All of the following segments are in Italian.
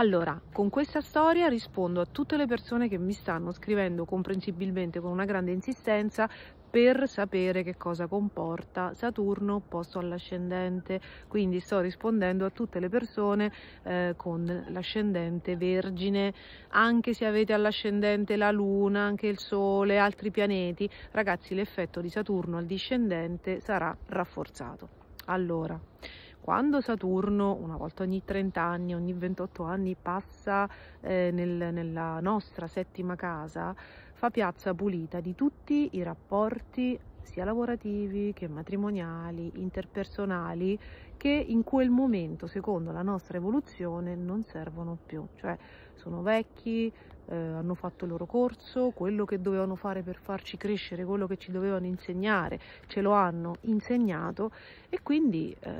Allora, con questa storia rispondo a tutte le persone che mi stanno scrivendo comprensibilmente con una grande insistenza per sapere che cosa comporta Saturno opposto all'ascendente, quindi sto rispondendo a tutte le persone eh, con l'ascendente vergine, anche se avete all'ascendente la luna, anche il sole, altri pianeti, ragazzi l'effetto di Saturno al discendente sarà rafforzato. Allora, quando Saturno, una volta ogni 30 anni, ogni 28 anni, passa eh, nel, nella nostra settima casa, fa piazza pulita di tutti i rapporti sia lavorativi che matrimoniali, interpersonali, che in quel momento, secondo la nostra evoluzione, non servono più. Cioè sono vecchi, eh, hanno fatto il loro corso, quello che dovevano fare per farci crescere, quello che ci dovevano insegnare, ce lo hanno insegnato e quindi eh,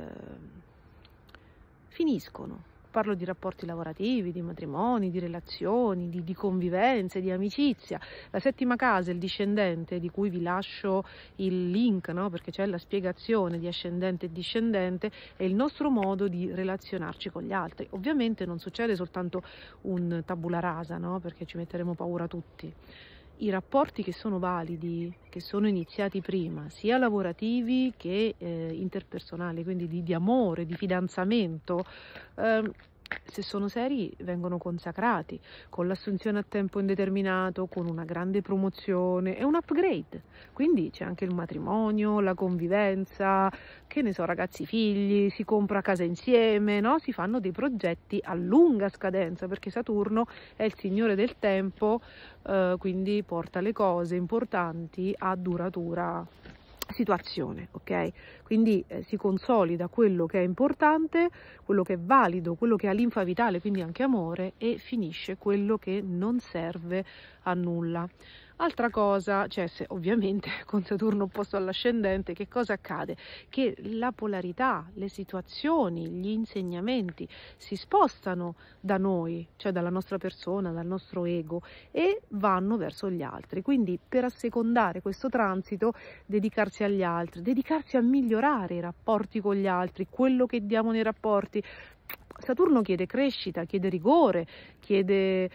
finiscono parlo di rapporti lavorativi, di matrimoni, di relazioni, di, di, convivenze, di amicizia. La settima casa, il discendente, di cui vi lascio il link, no? perché c'è la spiegazione di ascendente e discendente, è il nostro modo di relazionarci con gli altri. Ovviamente non succede soltanto un tabula rasa, no? perché ci metteremo paura tutti i rapporti che sono validi, che sono iniziati prima, sia lavorativi che eh, interpersonali, quindi di, di, amore, di fidanzamento, eh, se sono seri vengono consacrati con l'assunzione a tempo indeterminato, con una grande promozione e un upgrade. Quindi c'è anche il matrimonio, la convivenza, che ne so, ragazzi figli, si compra casa insieme, no? Si fanno dei progetti a lunga scadenza perché Saturno è il signore del tempo, eh, quindi porta le cose importanti a duratura situazione, ok? Quindi eh, si consolida quello che è importante, quello che è valido, quello che ha linfa vitale, quindi anche amore, e finisce quello che non serve a nulla. Altra cosa, cioè se, ovviamente con Saturno opposto all'ascendente, che cosa accade? Che la polarità, le situazioni, gli insegnamenti si spostano da noi, cioè dalla nostra persona, dal nostro ego e vanno verso gli altri. Quindi per assecondare questo transito, dedicarsi agli altri, dedicarsi a migliorare i rapporti con gli altri, quello che diamo nei rapporti. Saturno chiede crescita, chiede rigore, chiede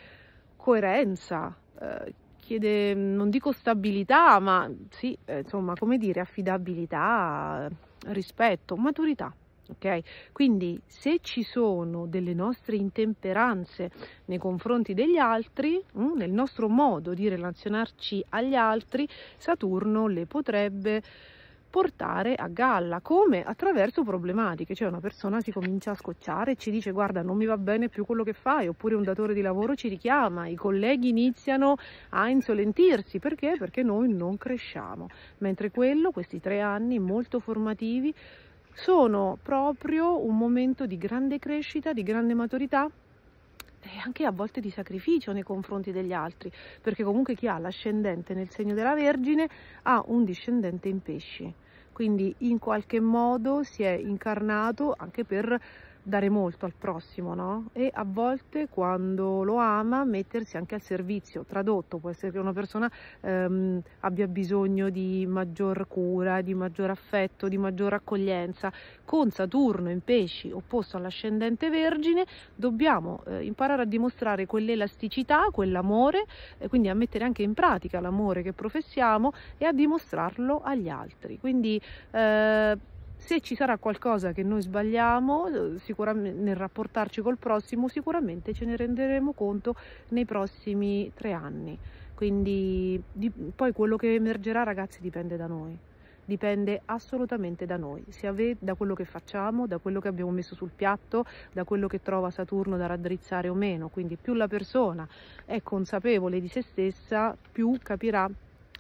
coerenza. Eh, chiede, non dico stabilità, ma sì, eh, insomma, come dire, affidabilità, rispetto, maturità. Ok? Quindi se ci sono delle nostre intemperanze nei confronti degli altri, mm, nel nostro modo di relazionarci agli altri, Saturno le potrebbe portare a galla, come attraverso problematiche, cioè una persona si comincia a scocciare e ci dice guarda non mi va bene più quello che fai, oppure un datore di lavoro ci richiama, i colleghi iniziano a insolentirsi, perché? Perché noi non cresciamo, mentre quello, questi tre anni molto formativi, sono proprio un momento di grande crescita, di grande maturità e anche a volte di sacrificio nei confronti degli altri, perché comunque chi ha l'ascendente nel segno della Vergine ha un discendente in pesci quindi in qualche modo si è incarnato anche per dare molto al prossimo, no? E a volte quando lo ama mettersi anche al servizio, tradotto, può essere che una persona ehm, abbia bisogno di maggior cura, di maggior affetto, di maggior accoglienza. Con Saturno in pesci, opposto all'ascendente vergine, dobbiamo eh, imparare a dimostrare quell'elasticità, quell'amore, e quindi a mettere anche in pratica l'amore che professiamo e a dimostrarlo agli altri. Quindi eh, se ci sarà qualcosa che noi sbagliamo eh, nel rapportarci col prossimo sicuramente ce ne renderemo conto nei prossimi tre anni quindi di, poi quello che emergerà ragazzi dipende da noi dipende assolutamente da noi, sia da quello che facciamo, da quello che abbiamo messo sul piatto, da quello che trova Saturno da raddrizzare o meno, quindi più la persona è consapevole di se stessa, più capirà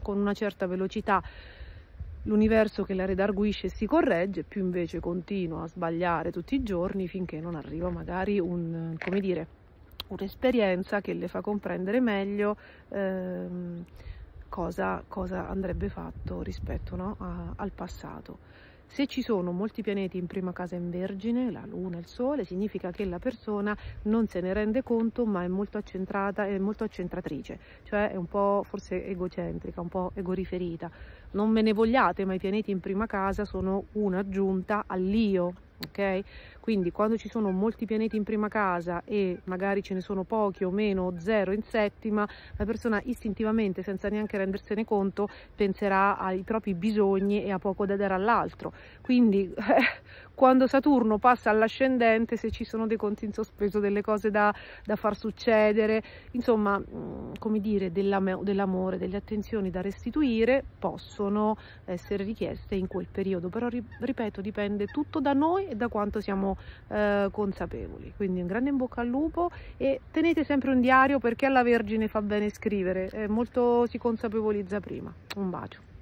con una certa velocità l'universo che la redarguisce si corregge, più invece continua a sbagliare tutti i giorni finché non arriva magari un, come dire, un'esperienza che le fa comprendere meglio ehm, cosa, cosa, andrebbe fatto rispetto no, a, al passato. Se ci sono molti pianeti in prima casa in Vergine, la Luna, il Sole, significa che la persona non se ne rende conto ma è molto accentrata, è molto accentratrice, cioè è un po' forse egocentrica, un po' egoriferita. Non me ne vogliate, ma i pianeti in prima casa sono un'aggiunta all'io, ok? Quindi quando ci sono molti pianeti in prima casa e magari ce ne sono pochi o meno, o zero in settima, la persona istintivamente, senza neanche rendersene conto, penserà ai propri bisogni e a poco da dare all'altro. Quindi quando Saturno passa all'ascendente, se ci sono dei conti in sospeso, delle cose da, da far succedere, insomma, mm, come dire, dell'amore, delle attenzioni da restituire, possono essere richieste in quel periodo. Però ripeto, dipende tutto da noi e da quanto siamo eh, consapevoli. Quindi un grande in bocca al lupo e tenete sempre un diario perché alla Vergine fa bene scrivere, eh, molto si consapevolizza prima. Un bacio.